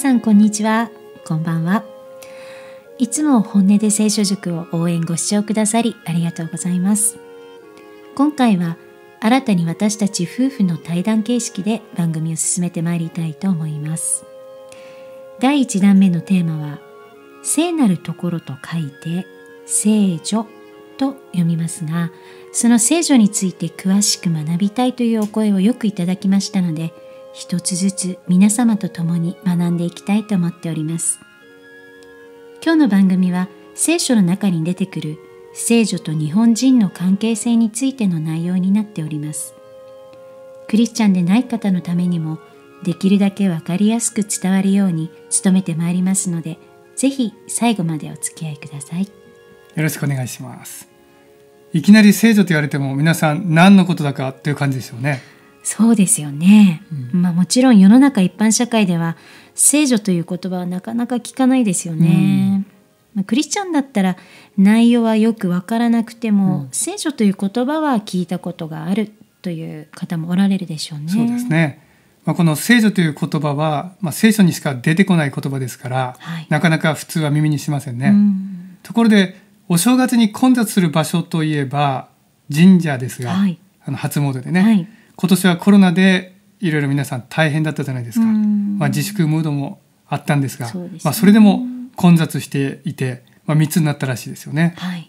さんこんにちはこんばんはいつも本音で聖書塾を応援ご視聴くださりありがとうございます今回は新たに私たち夫婦の対談形式で番組を進めてまいりたいと思います第1弾目のテーマは聖なるところと書いて聖女と読みますがその聖女について詳しく学びたいというお声をよくいただきましたので一つずつ皆様と共に学んでいきたいと思っております。今日の番組は聖書の中に出てくる聖女と日本人の関係性についての内容になっております。クリスチャンでない方のためにもできるだけわかりやすく伝わるように努めてまいりますので、ぜひ最後までお付き合いください。よろしくお願いします。いきなり聖女と言われても皆さん何のことだかという感じですよね。そうですよね、うん、まあ、もちろん世の中一般社会では聖女という言葉はなかなか聞かないですよね。うん、まあ、クリスチャンだったら内容はよくわからなくても、うん、聖女という言葉は聞いたことがあるという方もおられるでしょうね。そうですねまあ、この聖女という言葉は、まあ、聖書にしか出てこない言葉ですから、はい、なかなか普通は耳にしませんね。ところでお正月に混雑する場所といえば神社ですが、はい、あの初詣でね。はい今年はコロナでいろいろ皆さん大変だったじゃないですか、まあ、自粛ムードもあったんですがそ、ね、まあ、それでも混雑していて、まあ、3つになったらしいですよね。はい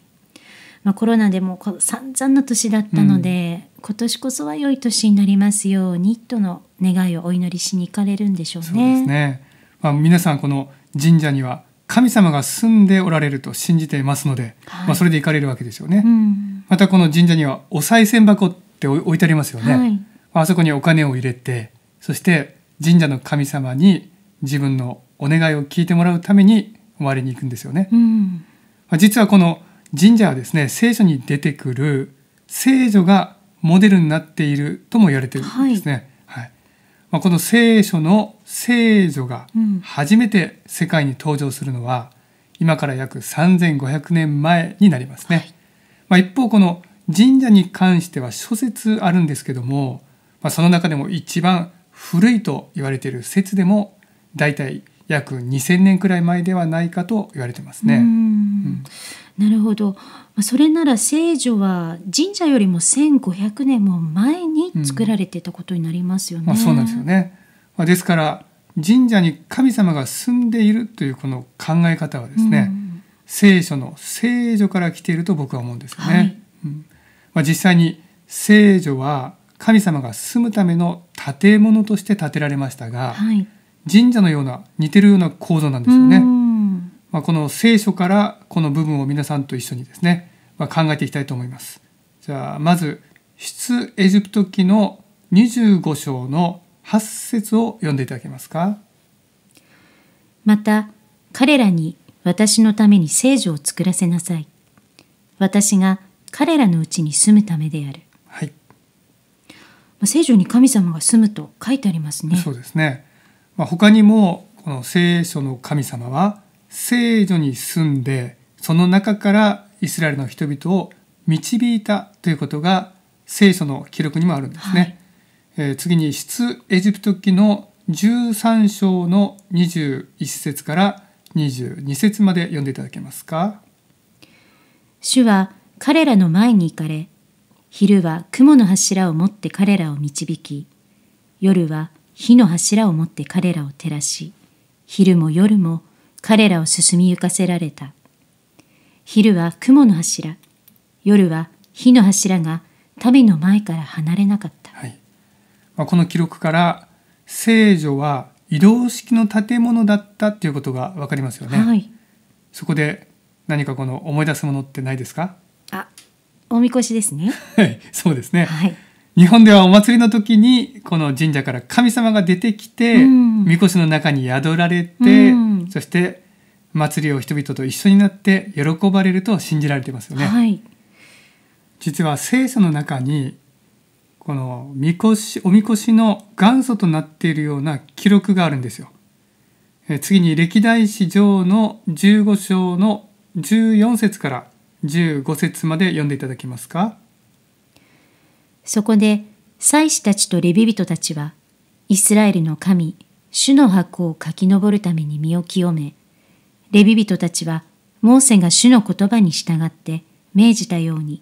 まあ、コロナでも散々な年だったので、うん、今年こそは良い年になりますようにとの願いをお祈りしに行かれるんでしょうね。そうですねまあ、皆さんこの神社には神様が住んでおられると信じていますので、はい、まあ、それで行かれるわけですよね。うん、またこの神社にはお賽銭箱って置いてありますよね、はい、あそこにお金を入れてそして神社の神様に自分のお願いを聞いてもらうために終わりに行くんですよね、うん、実はこの神社はですね聖書に出てくる聖女がモデルになっているとも言われているんですね、はい、はい、まあ、この聖書の聖女が初めて世界に登場するのは、今から約3500年前になりますね、はい、まあ、一方この神社に関しては諸説あるんですけども、まあ、その中でも一番古いと言われている説でも大体約2000年くらい前ではないかと言われてますね。うん、なるほどそれなら聖女は神社よりも1500年も前に作られてたことになりますよね。うん、まあ、そうなんですよね、まあ、ですから神社に神様が住んでいるというこの考え方はですね、うん、聖書の聖女から来ていると僕は思うんですよね。はいうん、まあ、実際に聖女は神様が住むための建物として建てられましたが、はい、神社のような似てるような構造なんですよね。まあ、この聖書からこの部分を皆さんと一緒にですね、まあ、考えていきたいと思います。じゃあまず出エジプト記の25章の8節を読んでいただけますか。また彼らに私のために聖女を作らせなさい。私が彼らのうちに住むためである。はい。まあ、聖書に神様が住むと書いてありますね。そうですね。まあ、他にもこの聖書の神様は聖女に住んでその中からイスラエルの人々を導いたということが聖書の記録にもあるんですね。はい、えー、次に出エジプト記の十三章の二十一節から二十二節まで読んでいただけますか。主は彼らの前に行かれ、昼は雲の柱を持って彼らを導き、夜は火の柱を持って彼らを照らし、昼も夜も彼らを進み行かせられた。昼は雲の柱、夜は火の柱が民の前から離れなかった。はい、まあ、この記録から聖女は移動式の建物だったということがわかりますよね。はい、そこで何かこの思い出すものってないですかあ、おみこしですね。はい、そうですね。はい。日本ではお祭りの時にこの神社から神様が出てきて、うん、神輿の中に宿られて、うん、そして祭りを人々と一緒になって喜ばれると信じられていますよね。はい、実は聖書の中にこのみこしおみこの元祖となっているような記録があるんですよ。次に歴代史上の15章の14節から15節まで読んでいただけますかそこで祭司たちとレビ人たちはイスラエルの神主の箱を書き上るために身を清めレビ人たちはモーセが主の言葉に従って命じたように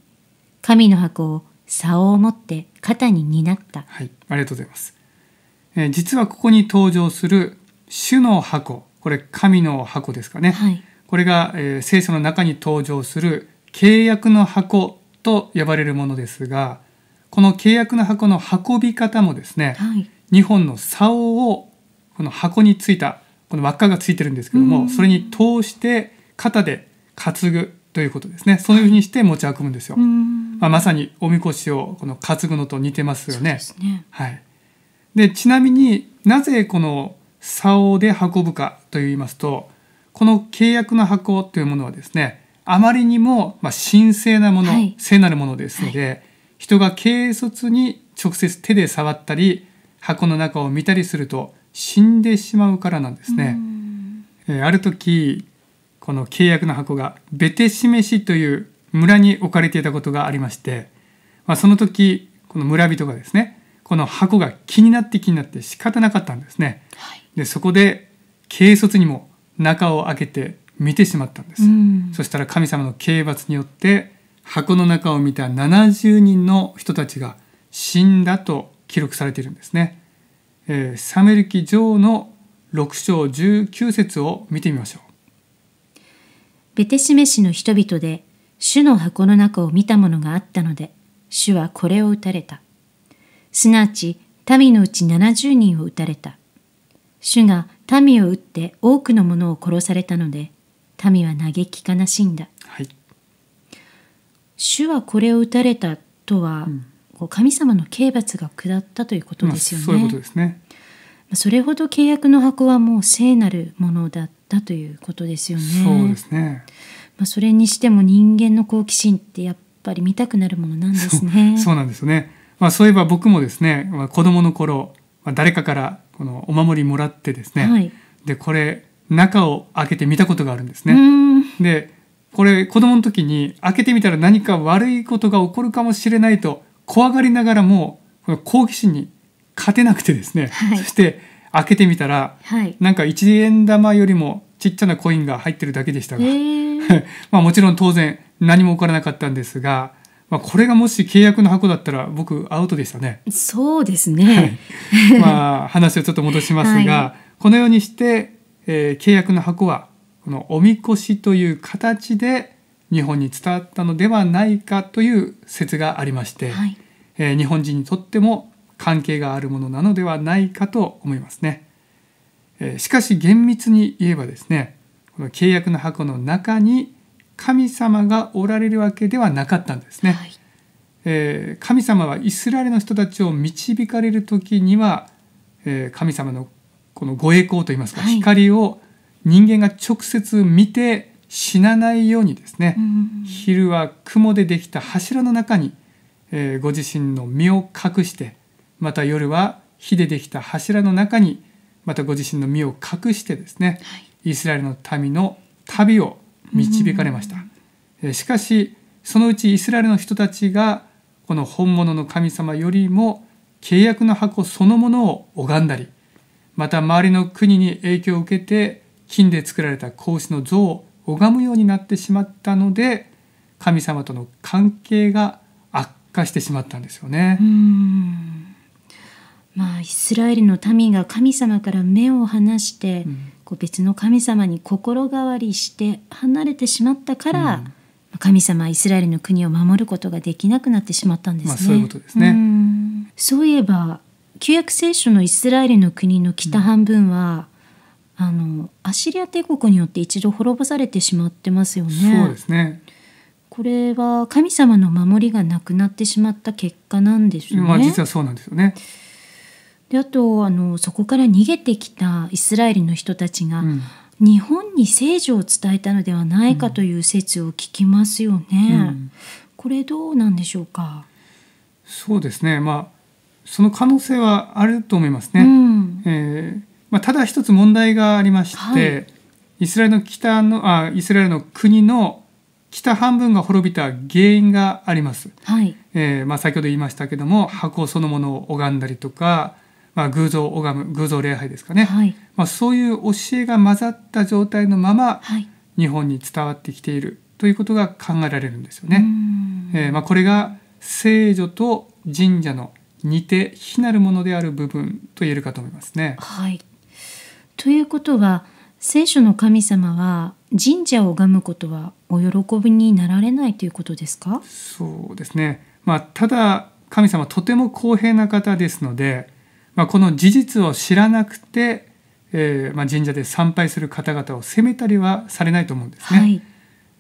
神の箱を竿を持って肩に担った、はい、ありがとうございます、え実はここに登場する主の箱これ神の箱ですかね、はい、これが、えー、聖書の中に登場する契約の箱と呼ばれるものですがこの契約の箱の運び方もですね、はい、2本の竿をこの箱についたこの輪っかがついてるんですけどもそれに通して肩で担ぐということですねそういうふうにして持ち運ぶんですよ、まあ、まさにおみこしをこの担ぐのと似てますよね、ね、はい、でちなみになぜこの竿で運ぶかといいますとこの契約の箱というものはですねあまりにも、まあ、神聖なもの、はい、聖なるものですので、はい、人が軽率に直接手で触ったり箱の中を見たりすると死んでしまうからなんですね。えー、ある時この契約の箱がベテシメシという村に置かれていたことがありまして、まあ、その時この村人がですねこの箱が気になって気になって仕方なかったんですね。はい、でそこで軽率にも中を開けて見てしまったんです、うん、そしたら神様の刑罰によって箱の中を見た70人の人たちが死んだと記録されているんですね、えー、サメルキ上の6章19節を見てみましょうベテシメ氏の人々で主の箱の中を見たものがあったので主はこれを打たれたすなわち民のうち70人を打たれた主が民を撃って多くの者を殺されたので民は嘆き悲しんだ、はい、主はこれを打たれたとは、うん、神様の刑罰が下ったということですよね。まあ、そういうことですねそれほど契約の箱はもう聖なるものだったということですよね。そうですね。まあそれにしても人間の好奇心ってやっぱり見たくなるものなんですね。そうなんですね。まあそういえば僕もですね、まあ、子供の頃、まあ、誰かからこのお守りもらってですね、はい、でこれ中を開けてみたことがあるんですね。でこれ子供の時に開けてみたら何か悪いことが起こるかもしれないと怖がりながらもこの好奇心に勝てなくてですね、はい、そして開けてみたら、はい、なんか1円玉よりもちっちゃなコインが入ってるだけでしたが、まあもちろん当然何も起こらなかったんですがまあ、これがもし契約の箱だったら僕アウトでしたね。そうですね、はい、まあ話をちょっと戻しますが、はい、このようにして、えー、契約の箱はこのおみこしという形で日本に伝わったのではないかという説がありまして、はい、えー、日本人にとっても関係があるものなのではないかと思いますね。えー、しかし厳密に言えばですねこの契約の箱の中に神様がおられるわけではなかったんですね、はい、えー、神様はイスラエルの人たちを導かれる時には、えー、神様のこのご栄光といいますか、はい、光を人間が直接見て死なないようにですね、うん、昼は雲でできた柱の中に、えー、ご自身の身を隠してまた夜は火でできた柱の中にまたご自身の身を隠してですね、はい、イスラエルの民の旅を導かれました、しかしそのうちイスラエルの人たちがこの本物の神様よりも契約の箱そのものを拝んだりまた周りの国に影響を受けて金で作られた格子の像を拝むようになってしまったので神様との関係が悪化してしまったんですよね。まあ、イスラエルの民が神様から目を離して、うん、こう別の神様に心変わりして離れてしまったから、うん、神様イスラエルの国を守ることができなくなってしまったんですね。まあ、そういうことですね。そういえば旧約聖書のイスラエルの国の北半分は、うん、あのアシリア帝国によって一度滅ぼされてしまってますよね。そうですね。これは神様の守りがなくなってしまった結果なんですね。まあ実はそうなんですよね。であとあのそこから逃げてきたイスラエルの人たちが、うん、日本に聖女を伝えたのではないかという説を聞きますよね。うんうん、これどうなんでしょうか。そうですね。まあその可能性はあると思いますね。うん、えー、まあ、ただ一つ問題がありまして、はい、イスラエルの北のあイスラエルの国の北半分が滅びた原因があります。はい、えー、まあ、先ほど言いましたけども箱そのものを拝んだりとか。まあ、偶像を拝む偶像礼拝ですかね、はい、まあ、そういう教えが混ざった状態のまま、はい、日本に伝わってきているということが考えられるんですよね。えー、まあ、これが聖女と神社の似て非なるものである部分と言えるかと思いますね。はい、ということは聖書の神様は神社を拝むことはお喜びになられないということですかそうですね、まあ、ただ神様とても公平な方ですのでまあ、この事実を知らなくて、えーまあ、神社で参拝する方々を責めたりはされないと思うんですね。はい、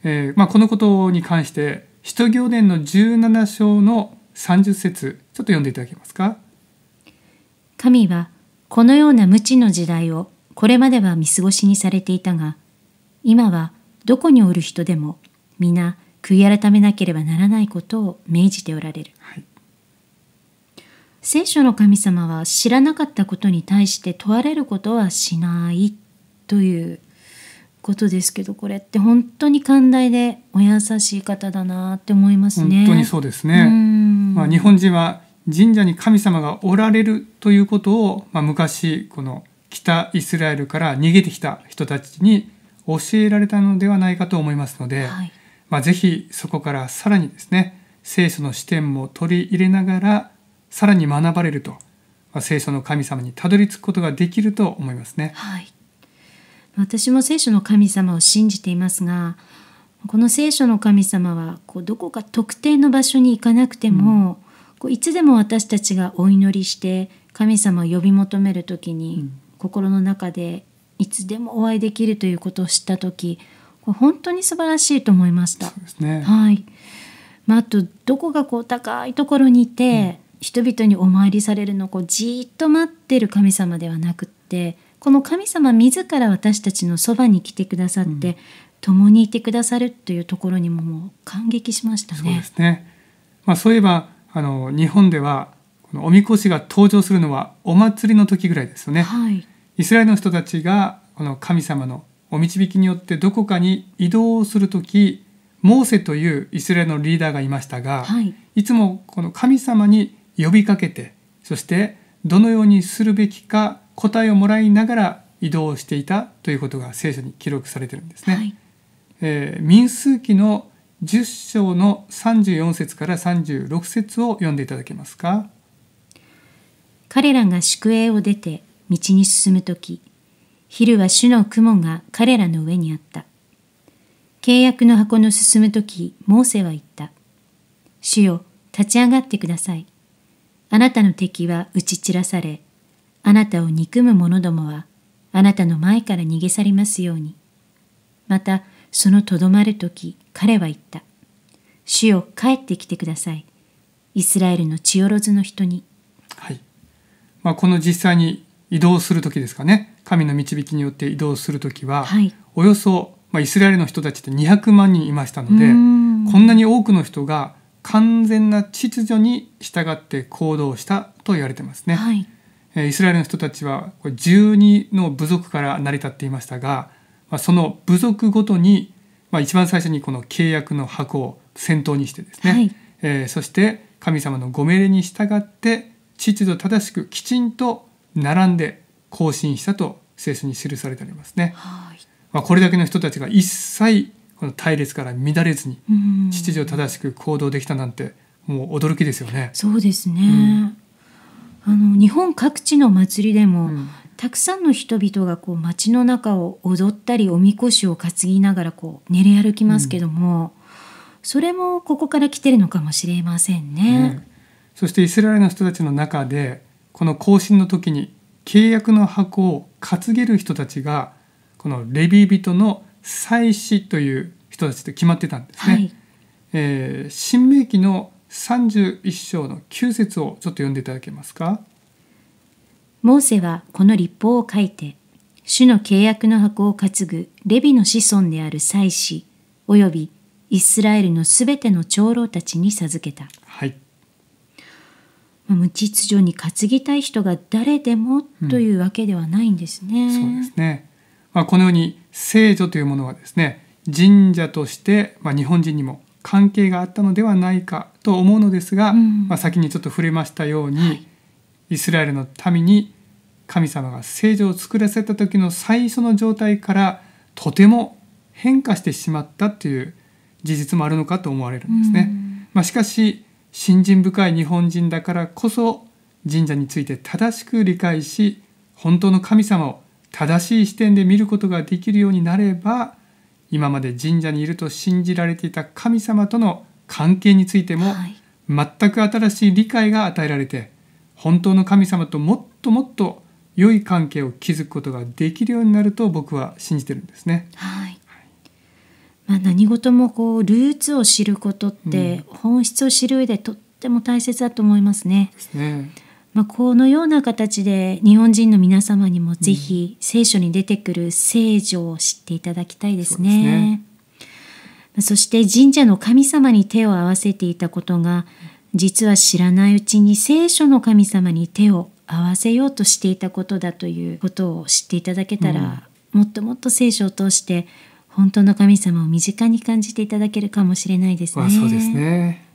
えー、まあ、このことに関して「使徒行伝」の17章の30節ちょっと読んでいただけますか。神はこのような無知の時代をこれまでは見過ごしにされていたが今はどこにおる人でも皆悔い改めなければならないことを命じておられる。はい聖書の神様は知らなかったことに対して問われることはしないということですけどこれって本当に寛大でお優しい方だなって思いますね。本当にそうですね、まあ、日本人は神社に神様がおられるということを、まあ、昔この北イスラエルから逃げてきた人たちに教えられたのではないかと思いますので、はい、まあ、ぜひそこからさらにですね聖書の視点も取り入れながらさらに学ばれると、まあ、聖書の神様にたどり着くことができると思いますね。はい、私も聖書の神様を信じていますがこの聖書の神様はこうどこか特定の場所に行かなくても、うん、こういつでも私たちがお祈りして神様を呼び求める時に、うん、心の中でいつでもお会いできるということを知った時これ本当に素晴らしいと思いました。そうですね、はいまあ、あとどこがこう高いところにいて、うん人々にお参りされるのをこうじーっと待ってる神様ではなくってこの神様自ら私たちのそばに来てくださって、うん、共にいてくださるというところにももう感激しましたね。そうですねまあ、そういえばあの日本ではこのおみこしが登場するのはお祭りの時ぐらいですよね。はい、イスラエルの人たちがこの神様のお導きによってどこかに移動する時モーセというイスラエルのリーダーがいましたが、はい、いつもこの神様に呼びかけてそしてどのようにするべきか答えをもらいながら移動していたということが聖書に記録されてるんですね。はい、えー、民数記の10章の34節から36節を読んでいただけますか。彼らが宿営を出て道に進む時昼は主の雲が彼らの上にあった。契約の箱の進む時モーセは言った。主よ、立ち上がってください。あなたの敵は打ち散らされ、あなたを憎む者どもは、あなたの前から逃げ去りますように。また、そのとどまるとき、彼は言った。主よ、帰ってきてください。イスラエルの千代ずの人に。はい。まあ、この実際に移動する時ですかね。神の導きによって移動する時は、はい、およそ、まあ、イスラエルの人たちって200万人いましたので、んこんなに多くの人が完全な秩序に従って行動したと言われてますね、はい、イスラエルの人たちは12の部族から成り立っていましたがその部族ごとに一番最初にこの契約の箱を先頭にしてですね、はいえー、そして神様のご命令に従って秩序正しくきちんと並んで行進したと聖書に記されてありますね。はいまあ、これだけの人たちが一切この対列から乱れずに秩序正しく行動できたなんてもう驚きですよね。そうですね、うん、あの日本各地の祭りでも、うん、たくさんの人々がこう街の中を踊ったりおみこしを担ぎながらこう練り歩きますけども、うん、それもここから来てるのかもしれませんね。ねそしてイスラエルの人たちの中でこの行進の時に契約の箱を担げる人たちがこのレビー人の祭司という人たちと決まってたんですね。はい、えー、新明記の31章の九節をちょっと読んでいただけますか。モーセはこの立法を書いて、主の契約の箱を担ぐレビの子孫である祭司、およびイスラエルのすべての長老たちに授けた。はい。無秩序に担ぎたい人が誰でもというわけではないんですね。うん、そうですね。まあ、このように聖女というものはですね神社として、まあ、日本人にも関係があったのではないかと思うのですが、うん、まあ、先にちょっと触れましたように、はい、イスラエルの民に神様が聖女を作らせた時の最初の状態からとても変化してしまったという事実もあるのかと思われるんですね。うん、まあ、しかし信心深い日本人だからこそ神社について正しく理解し本当の神様を正しい視点で見ることができるようになれば今まで神社にいると信じられていた神様との関係についても、全く新しい理解が与えられて本当の神様ともっともっと良い関係を築くことができるようになると僕は信じてるんですね。はいまあ、何事もこうルーツを知ることって、本質を知る上でとっても大切だと思いますね。うん、ですね。まあ、このような形で日本人の皆様にもぜひ聖書に出てくる聖女を知っていただきたいですね。そねそして神社の神様に手を合わせていたことが実は知らないうちに聖書の神様に手を合わせようとしていたことだということを知っていただけたら、うん、もっともっと聖書を通して本当の神様を身近に感じていただけるかもしれないですね。そうですね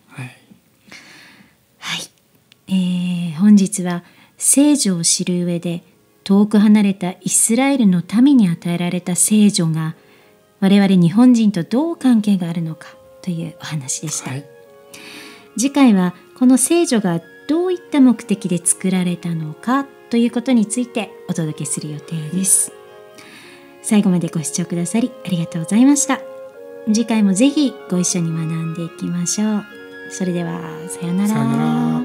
えー、本日は聖女を知る上で遠く離れたイスラエルの民に与えられた聖女が我々日本人とどう関係があるのかというお話でした、はい、次回はこの聖女がどういった目的で作られたのかということについてお届けする予定です最後までご視聴くださりありがとうございました次回もぜひご一緒に学んでいきましょうそれではさようなら